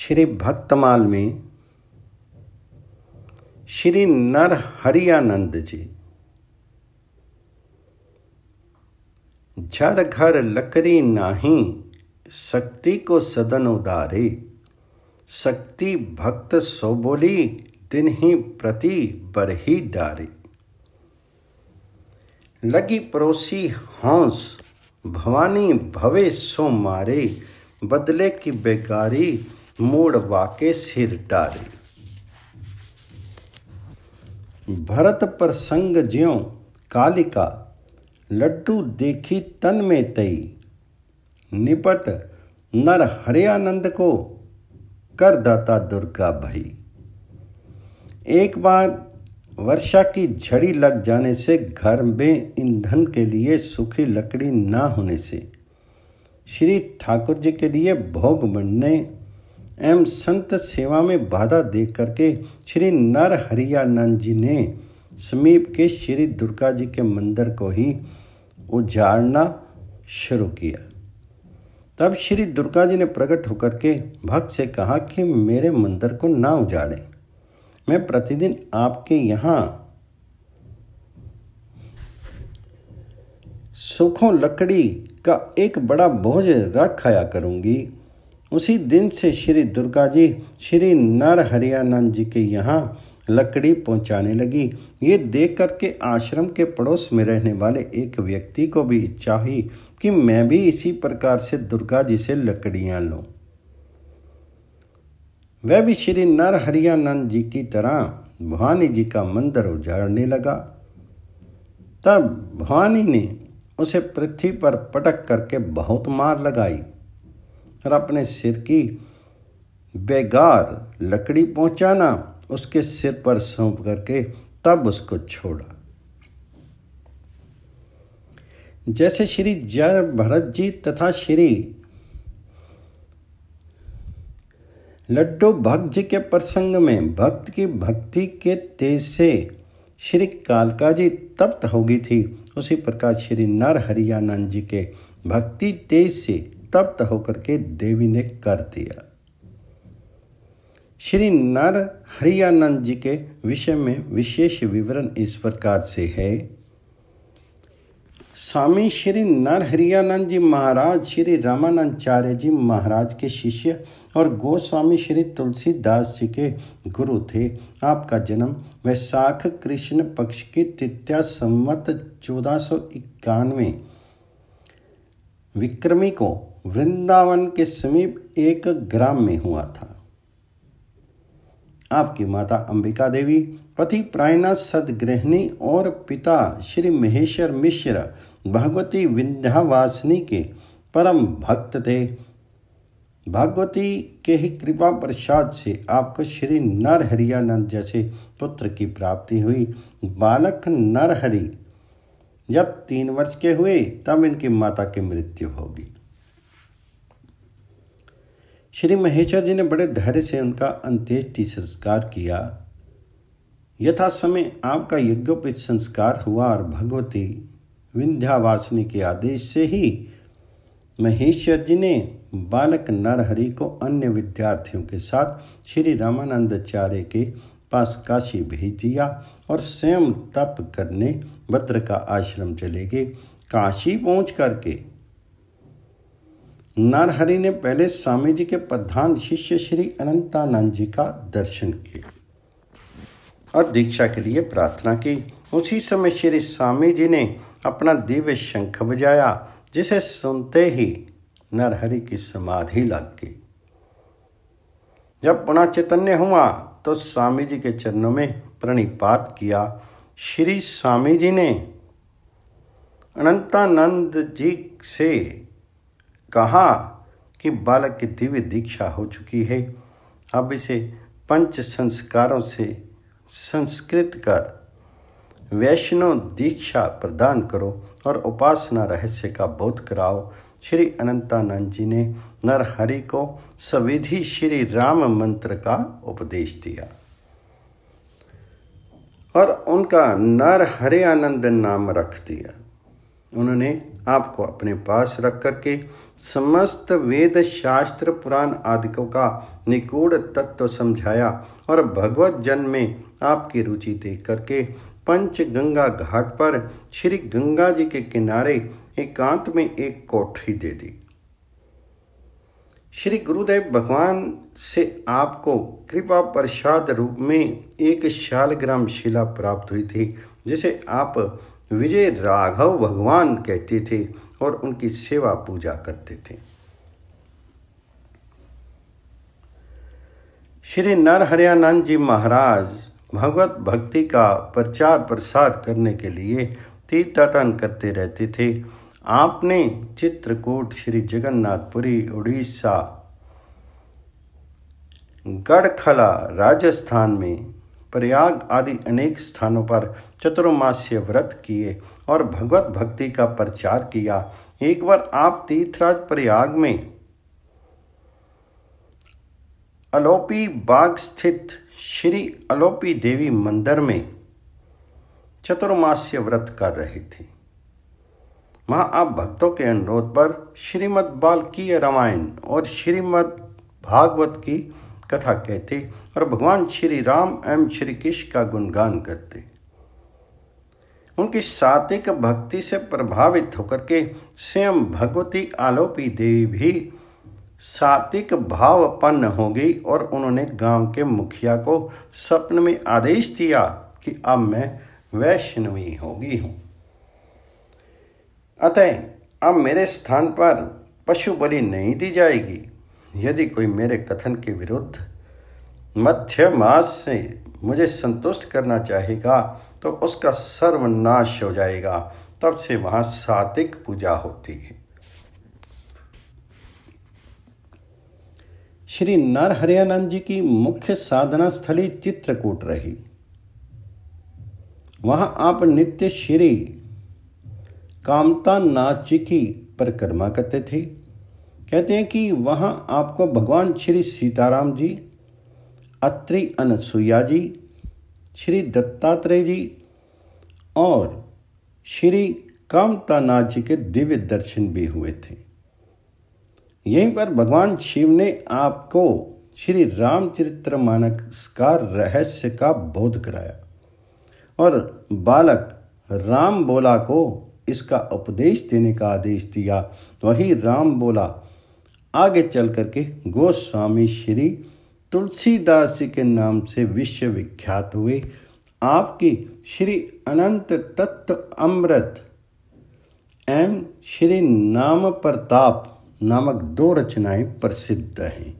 श्री भक्तमाल में श्री नर हरियानंद जी झर घर लकड़ी नाही शक्ति को सदन उदारे शक्ति भक्त सो बोली दिन ही प्रति बरही डारे लगी पड़ोसी हौस भवानी भवे सो मारे बदले की बेकारी मोड़वा के सिर डारे भरत प्रसंग ज्यो कालिका लड्डू देखी तन में तई निपट नर हरियानंद को कर दाता दुर्गा भई एक बार वर्षा की झड़ी लग जाने से घर में ईंधन के लिए सूखी लकड़ी ना होने से श्री ठाकुर जी के लिए भोग बनने एवं संत सेवा में बाधा देख करके श्री नर हरियानंद जी ने समीप के श्री दुर्गा जी के मंदिर को ही उजाड़ना शुरू किया तब श्री दुर्गा जी ने प्रकट होकर के भक्त से कहा कि मेरे मंदिर को ना उजाड़ें मैं प्रतिदिन आपके यहाँ सूखों लकड़ी का एक बड़ा बोझ रख खाया करूँगी उसी दिन से श्री दुर्गा जी श्री नर हरियानंद जी के यहाँ लकड़ी पहुँचाने लगी ये देख कर के आश्रम के पड़ोस में रहने वाले एक व्यक्ति को भी इच्छा हुई कि मैं भी इसी प्रकार से दुर्गा जी से लकड़ियाँ लूँ वह भी श्री नर हरियानंद जी की तरह भवानी जी का मंदिर उजाड़ने लगा तब भवानी ने उसे पृथ्वी पर पटक करके बहुत मार लगाई और अपने सिर की बेगार लकड़ी पहुंचाना उसके सिर पर सौंप करके तब उसको छोड़ा जैसे श्री जय भरत जी तथा श्री लड्डू भक्त जी के प्रसंग में भक्त की भक्ति के तेज से श्री कालका जी तप्त होगी थी उसी प्रकार श्री नरहरियानंद जी के भक्ति तेज से तप्त होकर के देवी ने कर दिया श्री नर हरियानंद जी के विषय में विशेष विवरण इस प्रकार से है स्वामी श्री नर हरियानंद जी महाराज श्री रामानंदाचार्य जी महाराज के शिष्य और गोस्वामी श्री तुलसीदास जी के गुरु थे आपका जन्म वैशाख कृष्ण पक्ष की तृतीया संवत चौदह सौ इक्यानवे विक्रमी को वृंदावन के समीप एक ग्राम में हुआ था आपकी माता अंबिका देवी पति प्रायणा सदगृहिणी और पिता श्री महेश्वर मिश्र भगवती विंध्यावासिनी के परम भक्त थे भगवती के ही कृपा प्रसाद से आपको श्री नरहरियानंद जैसे पुत्र की प्राप्ति हुई बालक नरहरि जब तीन वर्ष के हुए तब इनकी माता की मृत्यु होगी श्री महेश्वर जी ने बड़े धैर्य से उनका अंत्येष्टि संस्कार किया यथा समय आपका यज्ञोपित संस्कार हुआ और भगवती विंध्यावासिनी के आदेश से ही महेश्वर जी ने बालक नरहरि को अन्य विद्यार्थियों के साथ श्री रामानंदाचार्य के पास काशी भेज दिया और स्वयं तप करने भद्र का आश्रम चले गए काशी पहुंच करके नरहरि ने पहले स्वामी जी के प्रधान शिष्य श्री अनंतानंद जी का दर्शन किया और दीक्षा के लिए प्रार्थना की उसी समय श्री स्वामी जी ने अपना दिव्य शंख बजाया जिसे सुनते ही नरहरि की समाधि लग गई जब पुनः चैतन्य हुआ तो स्वामी जी के चरणों में प्रणिपात किया श्री स्वामी जी ने अनंतानंद जी से कहा कि बालक की दिव्य दीक्षा हो चुकी है अब इसे पंच संस्कारों से संस्कृत कर वैष्णव दीक्षा प्रदान करो और उपासना रहस्य का बोध कराओ श्री अनंतानंद जी ने नरहरि को सविधि श्री राम मंत्र का उपदेश दिया और उनका हरे आनंद नाम रख दिया उन्होंने आपको अपने पास रख करके समस्त वेद शास्त्र पुराण आदि का निकूढ़ तत्व समझाया और भगवत जन में आपकी रुचि देख करके पंच गंगा घाट पर श्री गंगा जी के किनारे एकांत में एक कोठरी दे दी श्री गुरुदेव भगवान से आपको कृपा प्रसाद रूप में एक शालग्राम शिला प्राप्त हुई थी जिसे आप विजय राघव भगवान कहते थे और उनकी सेवा पूजा करते थे श्री नरहरियानंद जी महाराज भगवत भक्ति का प्रचार प्रसार करने के लिए तीर्थाटन करते रहते थे आपने चित्रकूट श्री जगन्नाथपुरी उड़ीसा गढ़खला राजस्थान में प्रयाग आदि अनेक स्थानों पर चतुर्मास्य व्रत किए और भगवत भक्ति का प्रचार किया एक बार आप तीर्थराज प्रयाग में अलोपी बाग स्थित श्री अलोपी देवी मंदिर में चतुर्मास्य व्रत कर रहे थे वहाँ आप भक्तों के अनुरोध पर श्रीमद् बाल्कीय रामायण और श्रीमद् भागवत की कथा कहते और भगवान श्री राम एवं श्री कृष्ण का गुणगान करते उनकी सात्विक भक्ति से प्रभावित होकर के स्वयं भगवती आलोपी देवी भी सात्विक भावपन्न हो गई और उन्होंने गांव के मुखिया को स्वप्न में आदेश दिया कि अब मैं वैष्णवी होगी हूँ अतः अब मेरे स्थान पर पशु बलि नहीं दी जाएगी यदि कोई मेरे कथन के विरुद्ध मध्य मास से मुझे संतुष्ट करना चाहेगा तो उसका सर्वनाश हो जाएगा तब से वहां सात्विक पूजा होती है श्री नर हरियानंद जी की मुख्य साधना स्थली चित्रकूट रही वहाँ आप नित्य श्री कामता नाची की परिक्रमा करते थे कहते हैं कि वहाँ आपको भगवान श्री सीताराम जी अत्रि अनसुईया जी श्री दत्तात्रेय जी और श्री नाथ जी के दिव्य दर्शन भी हुए थे यहीं पर भगवान शिव ने आपको श्री रामचरित्र मानस का रहस्य का बोध कराया और बालक राम बोला को इसका उपदेश देने का आदेश दिया वही राम बोला आगे चल करके गोस्वामी श्री तुलसीदास जी के नाम से विश्व विख्यात हुए आपकी श्री अनंत तत्व अमृत एवं श्री नाम प्रताप नामक दो रचनाएं प्रसिद्ध हैं